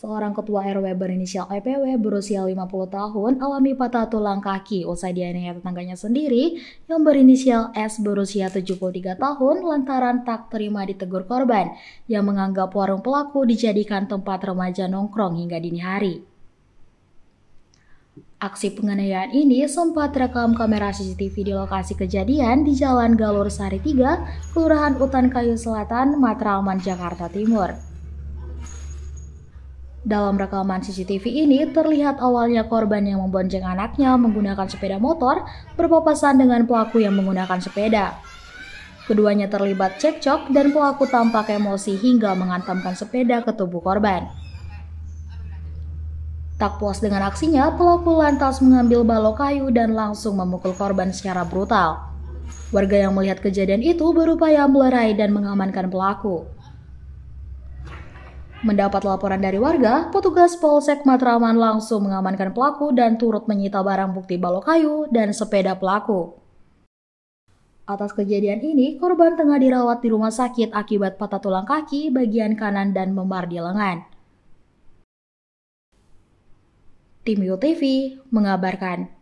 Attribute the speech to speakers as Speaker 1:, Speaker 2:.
Speaker 1: Seorang ketua RW berinisial EPW berusia 50 tahun alami patah tulang kaki usai dianiaya tetangganya sendiri yang berinisial S berusia 73 tahun lantaran tak terima ditegur korban yang menganggap warung pelaku dijadikan tempat remaja nongkrong hingga dini hari. Aksi penganiayaan ini sempat rekam kamera CCTV di lokasi kejadian di Jalan Galur Sari 3, Kelurahan Utan Kayu Selatan, Matraman, Jakarta Timur. Dalam rekaman CCTV ini terlihat awalnya korban yang membonceng anaknya menggunakan sepeda motor berpapasan dengan pelaku yang menggunakan sepeda. Keduanya terlibat cekcok dan pelaku tampak emosi hingga mengantamkan sepeda ke tubuh korban. Tak puas dengan aksinya, pelaku lantas mengambil balok kayu dan langsung memukul korban secara brutal. Warga yang melihat kejadian itu berupaya melerai dan mengamankan pelaku. Mendapat laporan dari warga, petugas Polsek Matraman langsung mengamankan pelaku dan turut menyita barang bukti balok kayu dan sepeda pelaku. Atas kejadian ini, korban tengah dirawat di rumah sakit akibat patah tulang kaki bagian kanan dan memar di lengan.
Speaker 2: Tim UTV mengabarkan.